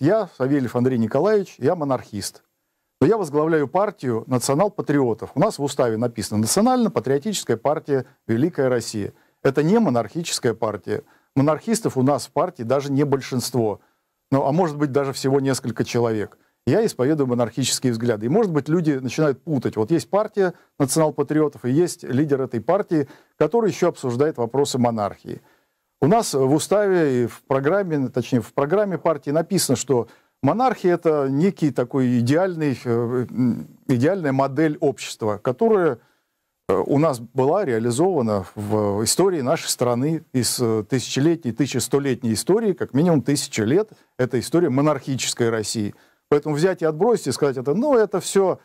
Я Савельев Андрей Николаевич, я монархист. Но я возглавляю партию национал-патриотов. У нас в уставе написано «Национально-патриотическая партия Великая Россия». Это не монархическая партия. Монархистов у нас в партии даже не большинство. Ну, а может быть, даже всего несколько человек. Я исповедую монархические взгляды. И, может быть, люди начинают путать. Вот есть партия национал-патриотов и есть лидер этой партии, который еще обсуждает вопросы монархии. У нас в уставе и в программе, точнее, в программе партии написано, что монархия – это некий такой идеальный, э, идеальная модель общества, которая э, у нас была реализована в истории нашей страны из э, тысячелетней, тысячестолетней истории, как минимум тысяча лет, это история монархической России. Поэтому взять и отбросить и сказать, это, ну, это все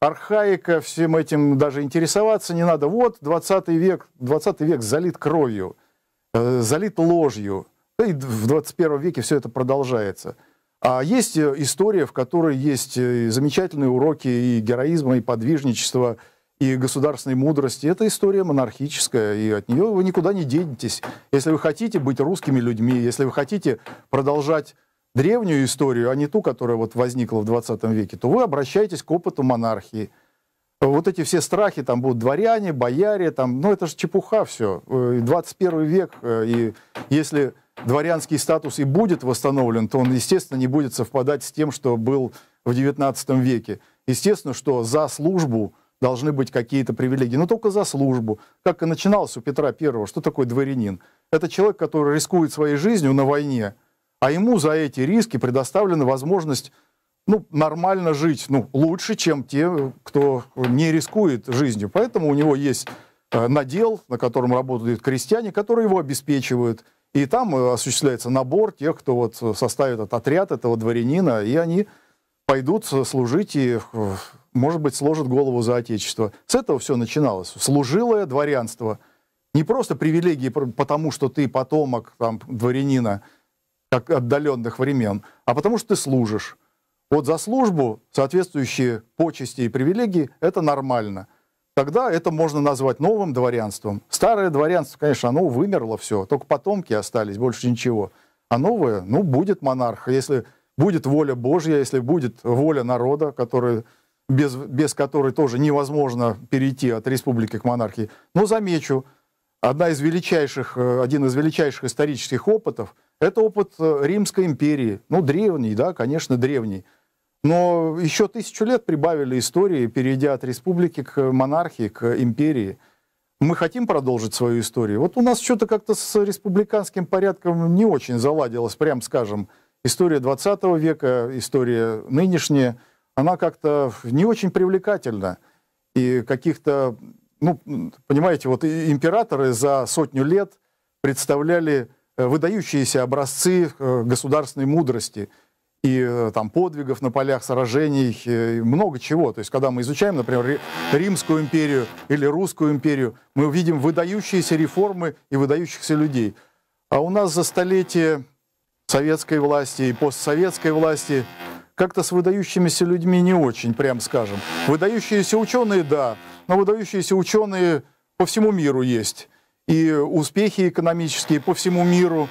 архаика, всем этим даже интересоваться не надо. Вот 20 век, 20 век залит кровью. Э, залит ложью. И в 21 веке все это продолжается. А есть э, история, в которой есть э, замечательные уроки и героизма, и подвижничества, и государственной мудрости. Это история монархическая, и от нее вы никуда не денетесь. Если вы хотите быть русскими людьми, если вы хотите продолжать древнюю историю, а не ту, которая вот возникла в 20 веке, то вы обращаетесь к опыту монархии – вот эти все страхи, там будут дворяне, бояре, там, ну это же чепуха все. Э, 21 век, э, и если дворянский статус и будет восстановлен, то он, естественно, не будет совпадать с тем, что был в 19 веке. Естественно, что за службу должны быть какие-то привилегии, но только за службу. Как и начиналось у Петра Первого, что такое дворянин? Это человек, который рискует своей жизнью на войне, а ему за эти риски предоставлена возможность ну, нормально жить, ну, лучше, чем те, кто не рискует жизнью. Поэтому у него есть э, надел, на котором работают крестьяне, которые его обеспечивают. И там э, осуществляется набор тех, кто вот составит этот отряд этого дворянина, и они пойдут служить и, э, может быть, сложат голову за отечество. С этого все начиналось. Служилое дворянство. Не просто привилегии потому, что ты потомок там, дворянина, как отдаленных времен, а потому что ты служишь. Вот за службу соответствующие почести и привилегии – это нормально. Тогда это можно назвать новым дворянством. Старое дворянство, конечно, оно вымерло все, только потомки остались, больше ничего. А новое, ну, будет монарх, если будет воля Божья, если будет воля народа, который, без, без которой тоже невозможно перейти от республики к монархии. Но замечу, одна из величайших, э, один из величайших исторических опытов – это опыт э, Римской империи. Ну, древний, да, конечно, древний – но еще тысячу лет прибавили истории, перейдя от республики к монархии, к империи. Мы хотим продолжить свою историю. Вот у нас что-то как-то с республиканским порядком не очень заладилось, прям скажем. История 20 века, история нынешняя, она как-то не очень привлекательна. И каких-то, ну, понимаете, вот императоры за сотню лет представляли э, выдающиеся образцы э, государственной мудрости – и э, там подвигов на полях сражений, э, и много чего. То есть, когда мы изучаем, например, Римскую империю или Русскую империю, мы увидим выдающиеся реформы и выдающихся людей. А у нас за столетие советской власти и постсоветской власти как-то с выдающимися людьми не очень, прям скажем. Выдающиеся ученые, да, но выдающиеся ученые по всему миру есть. И успехи экономические по всему миру,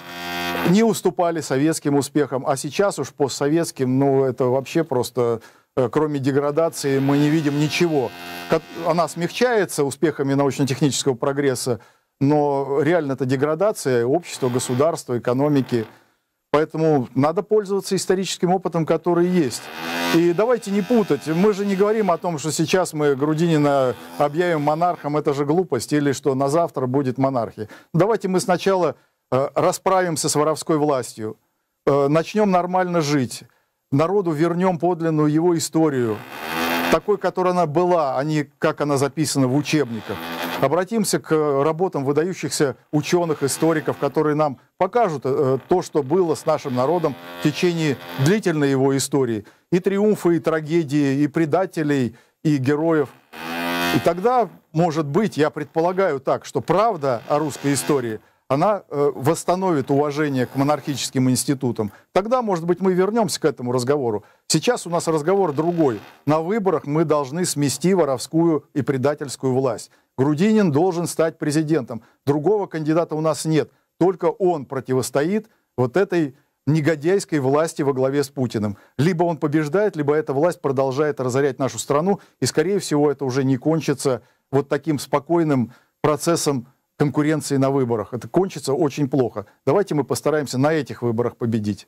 не уступали советским успехам. А сейчас уж постсоветским, ну, это вообще просто э, кроме деградации, мы не видим ничего. Она смягчается успехами научно-технического прогресса, но реально это деградация общества, государства, экономики. Поэтому надо пользоваться историческим опытом, который есть. И давайте не путать. Мы же не говорим о том, что сейчас мы Грудинина объявим монархом, это же глупость, или что на завтра будет монархия. Давайте мы сначала Э, расправимся с воровской властью, э, начнем нормально жить, народу вернем подлинную его историю, такой, которая она была, а не как она записана в учебниках. Обратимся к э, работам выдающихся ученых, историков, которые нам покажут то, что было с нашим народом в течение длительной его истории. И триумфы, и трагедии, и предателей, и героев. И тогда, может быть, я предполагаю так, что правда о русской истории – она э, восстановит уважение к монархическим институтам. Тогда, может быть, мы вернемся к этому разговору. Сейчас у нас разговор другой. На выборах мы должны смести воровскую и предательскую власть. Грудинин должен стать президентом. Другого кандидата у нас нет. Только он противостоит вот этой негодяйской власти во главе с Путиным. Либо он побеждает, либо эта власть продолжает разорять нашу страну, и, скорее всего, это уже не кончится вот таким спокойным процессом конкуренции на выборах. Это кончится очень плохо. Давайте мы постараемся на этих выборах победить.